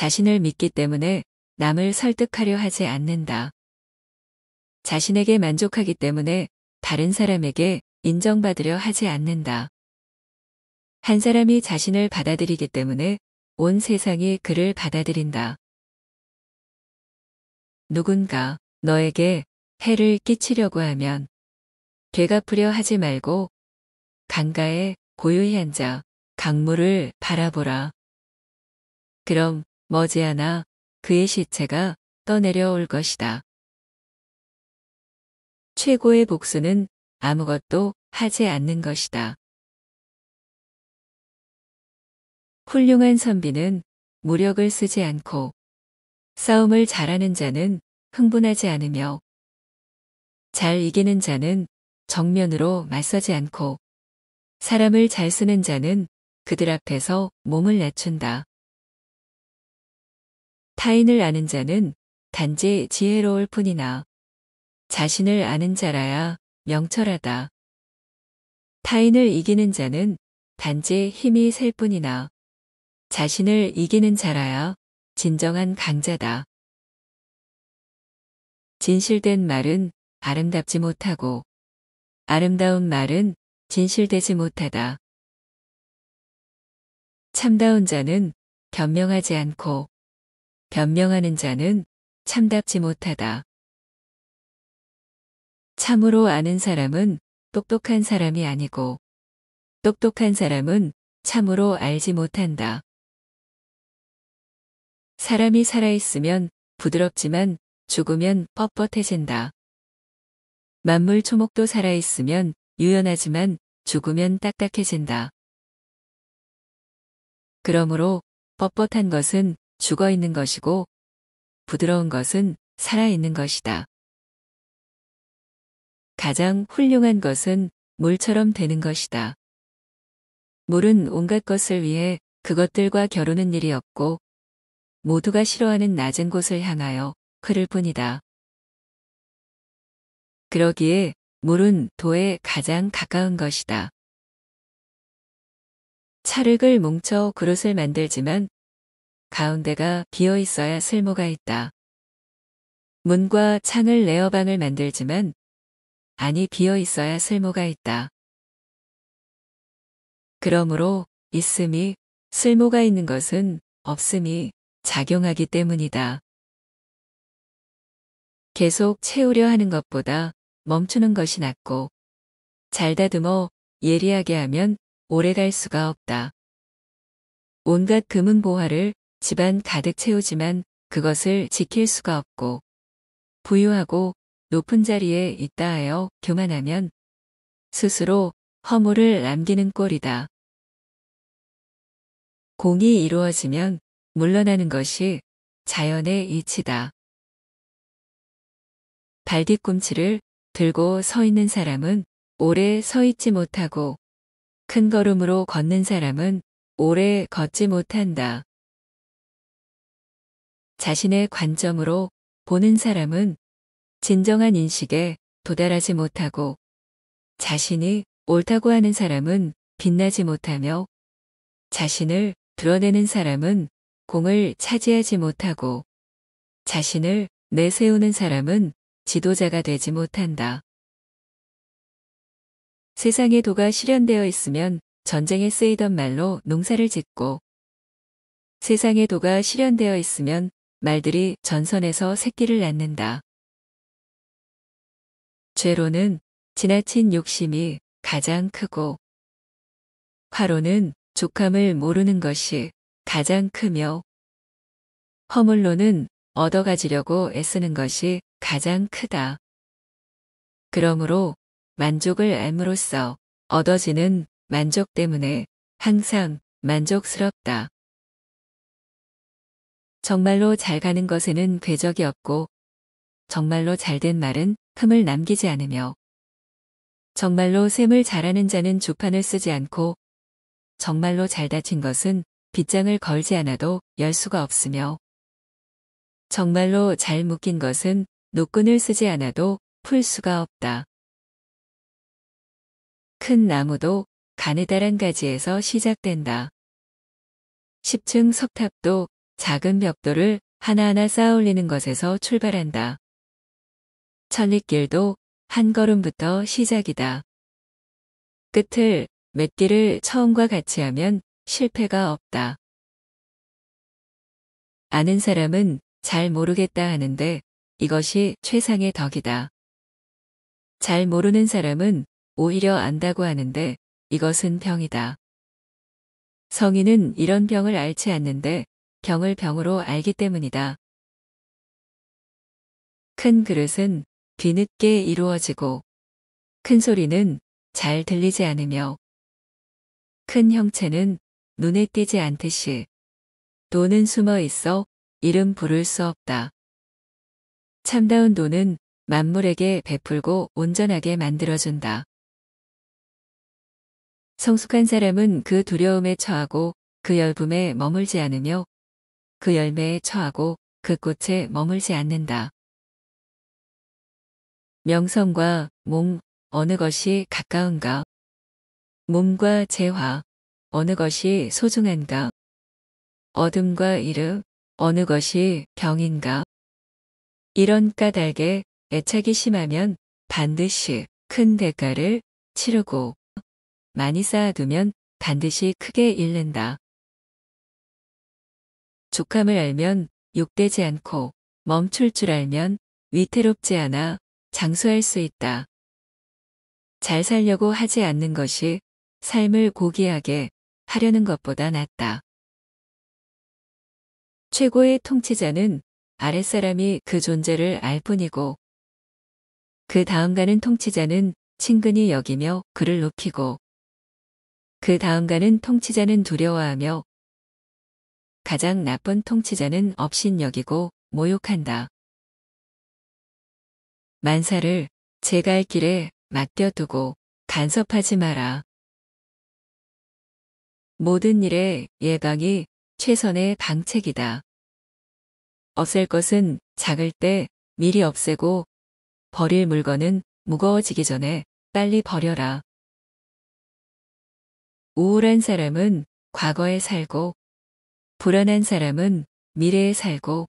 자신을 믿기 때문에 남을 설득하려 하지 않는다. 자신에게 만족하기 때문에 다른 사람에게 인정받으려 하지 않는다. 한 사람이 자신을 받아들이기 때문에 온 세상이 그를 받아들인다. 누군가 너에게 해를 끼치려고 하면 되갚으려 하지 말고 강가에 고요히 앉아 강물을 바라보라. 그럼 머지않아 그의 시체가 떠내려올 것이다. 최고의 복수는 아무것도 하지 않는 것이다. 훌륭한 선비는 무력을 쓰지 않고 싸움을 잘하는 자는 흥분하지 않으며 잘 이기는 자는 정면으로 맞서지 않고 사람을 잘 쓰는 자는 그들 앞에서 몸을 낮춘다. 타인을 아는 자는 단지 지혜로울 뿐이나 자신을 아는 자라야 명철하다. 타인을 이기는 자는 단지 힘이 셀 뿐이나 자신을 이기는 자라야 진정한 강자다. 진실된 말은 아름답지 못하고 아름다운 말은 진실되지 못하다. 참다운 자는 변명하지 않고 변명하는 자는 참답지 못하다. 참으로 아는 사람은 똑똑한 사람이 아니고 똑똑한 사람은 참으로 알지 못한다. 사람이 살아있으면 부드럽지만 죽으면 뻣뻣해진다. 만물 초목도 살아있으면 유연하지만 죽으면 딱딱해진다. 그러므로 뻣뻣한 것은 죽어 있는 것이고 부드러운 것은 살아 있는 것이다. 가장 훌륭한 것은 물처럼 되는 것이다. 물은 온갖 것을 위해 그것들과 겨루는 일이 없고 모두가 싫어하는 낮은 곳을 향하여 흐를 뿐이다. 그러기에 물은 도에 가장 가까운 것이다. 찰흙을 뭉쳐 그릇을 만들지만 가운데가 비어 있어야 쓸모가 있다. 문과 창을 레어 방을 만들지만 안이 비어 있어야 쓸모가 있다. 그러므로 있음이 쓸모가 있는 것은 없음이 작용하기 때문이다. 계속 채우려 하는 것보다 멈추는 것이 낫고 잘 다듬어 예리하게 하면 오래 갈 수가 없다. 온갖 금은 보화를 집안 가득 채우지만 그것을 지킬 수가 없고 부유하고 높은 자리에 있다 하여 교만하면 스스로 허물을 남기는 꼴이다. 공이 이루어지면 물러나는 것이 자연의 이치다. 발뒤꿈치를 들고 서 있는 사람은 오래 서 있지 못하고 큰 걸음으로 걷는 사람은 오래 걷지 못한다. 자신의 관점으로 보는 사람은 진정한 인식에 도달하지 못하고 자신이 옳다고 하는 사람은 빛나지 못하며 자신을 드러내는 사람은 공을 차지하지 못하고 자신을 내세우는 사람은 지도자가 되지 못한다. 세상의 도가 실현되어 있으면 전쟁에 쓰이던 말로 농사를 짓고 세상의 도가 실현되어 있으면 말들이 전선에서 새끼를 낳는다. 죄로는 지나친 욕심이 가장 크고 화로는 족함을 모르는 것이 가장 크며 허물로는 얻어가지려고 애쓰는 것이 가장 크다. 그러므로 만족을 알므로써 얻어지는 만족 때문에 항상 만족스럽다. 정말로 잘 가는 것에는 궤적이 없고 정말로 잘 된 말은 흠을 남기지 않으며 정말로 셈을 잘하는 자는 주판을 쓰지 않고 정말로 잘 다친 것은 빗장을 걸지 않아도 열 수가 없으며 정말로 잘 묶인 것은 노끈을 쓰지 않아도 풀 수가 없다. 큰 나무도 가느다란 가지에서 시작된다. 10층 석탑도 작은 벽돌을 하나하나 쌓아 올리는 것에서 출발한다. 천리길도 한 걸음부터 시작이다. 끝을 맷길을 처음과 같이 하면 실패가 없다. 아는 사람은 잘 모르겠다 하는데 이것이 최상의 덕이다. 잘 모르는 사람은 오히려 안다고 하는데 이것은 병이다. 성인은 이런 병을 앓지 않는데 병을 병으로 알기 때문이다. 큰 그릇은 뒤늦게 이루어지고 큰 소리는 잘 들리지 않으며 큰 형체는 눈에 띄지 않듯이 돈은 숨어 있어 이름 부를 수 없다. 참다운 돈은 만물에게 베풀고 온전하게 만들어준다. 성숙한 사람은 그 두려움에 처하고 그 열붐에 머물지 않으며 그 열매에 처하고 그 꽃에 머물지 않는다. 명성과 몸, 어느 것이 가까운가? 몸과 재화, 어느 것이 소중한가? 어둠과 이름, 어느 것이 병인가? 이런 까닭에 애착이 심하면 반드시 큰 대가를 치르고 많이 쌓아두면 반드시 크게 잃는다. 족함을 알면 욕되지 않고 멈출 줄 알면 위태롭지 않아 장수할 수 있다. 잘 살려고 하지 않는 것이 삶을 고귀하게 하려는 것보다 낫다. 최고의 통치자는 아랫사람이 그 존재를 알 뿐이고 그 다음 가는 통치자는 친근히 여기며 그를 높이고 그 다음 가는 통치자는 두려워하며 가장 나쁜 통치자는 업신여기고 모욕한다. 만사를 제갈 길에 맡겨두고 간섭하지 마라. 모든 일의 예방이 최선의 방책이다. 없앨 것은 작을 때 미리 없애고 버릴 물건은 무거워지기 전에 빨리 버려라. 우울한 사람은 과거에 살고 불안한 사람은 미래에 살고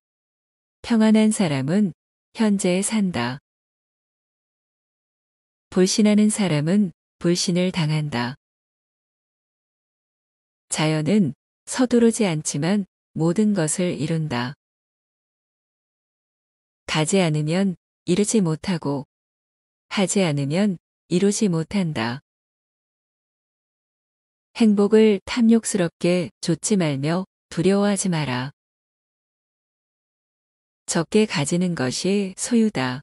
평안한 사람은 현재에 산다. 불신하는 사람은 불신을 당한다. 자연은 서두르지 않지만 모든 것을 이룬다. 가지 않으면 이르지 못하고 하지 않으면 이루지 못한다. 행복을 탐욕스럽게 좇지 말며 두려워하지 마라. 적게 가지는 것이 소유다.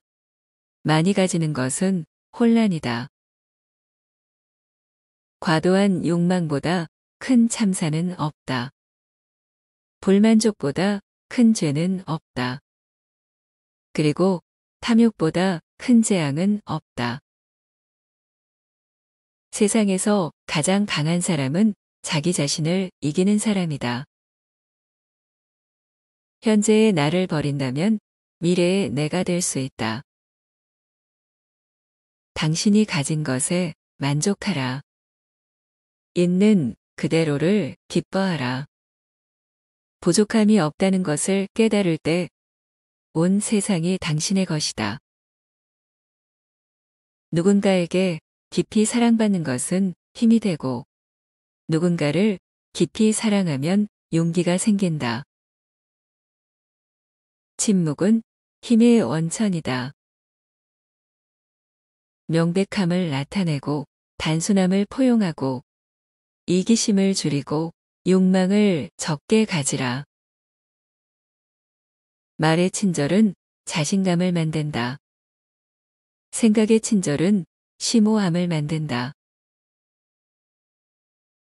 많이 가지는 것은 혼란이다. 과도한 욕망보다 큰 참사는 없다. 불만족보다 큰 죄는 없다. 그리고 탐욕보다 큰 재앙은 없다. 세상에서 가장 강한 사람은 자기 자신을 이기는 사람이다. 현재의 나를 버린다면 미래의 내가 될 수 있다. 당신이 가진 것에 만족하라. 있는 그대로를 기뻐하라. 부족함이 없다는 것을 깨달을 때 온 세상이 당신의 것이다. 누군가에게 깊이 사랑받는 것은 힘이 되고 누군가를 깊이 사랑하면 용기가 생긴다. 침묵은 힘의 원천이다. 명백함을 나타내고 단순함을 포용하고 이기심을 줄이고 욕망을 적게 가지라. 말의 친절은 자신감을 만든다. 생각의 친절은 심오함을 만든다.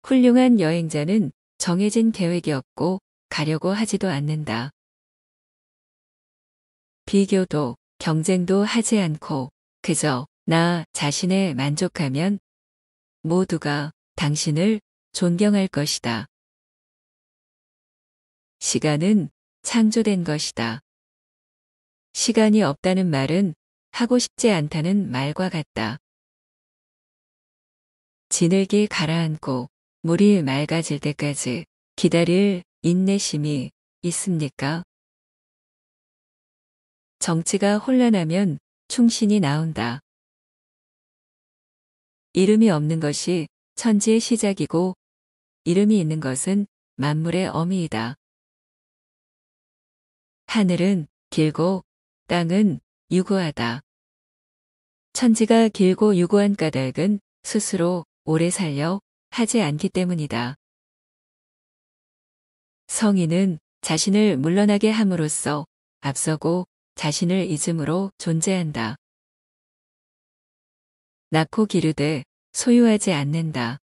훌륭한 여행자는 정해진 계획이 없고 가려고 하지도 않는다. 비교도 경쟁도 하지 않고 그저 나 자신에 만족하면 모두가 당신을 존경할 것이다. 시간은 창조된 것이다. 시간이 없다는 말은 하고 싶지 않다는 말과 같다. 진흙이 가라앉고 물이 맑아질 때까지 기다릴 인내심이 있습니까? 정치가 혼란하면 충신이 나온다. 이름이 없는 것이 천지의 시작이고 이름이 있는 것은 만물의 어미이다. 하늘은 길고 땅은 유구하다. 천지가 길고 유구한 까닭은 스스로 오래 살려 하지 않기 때문이다. 성인은 자신을 물러나게 함으로써 앞서고 자신을 잊음으로 존재한다. 낳고 기르되 소유하지 않는다.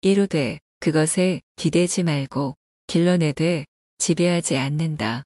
이루되 그것에 기대지 말고 길러내되 지배하지 않는다.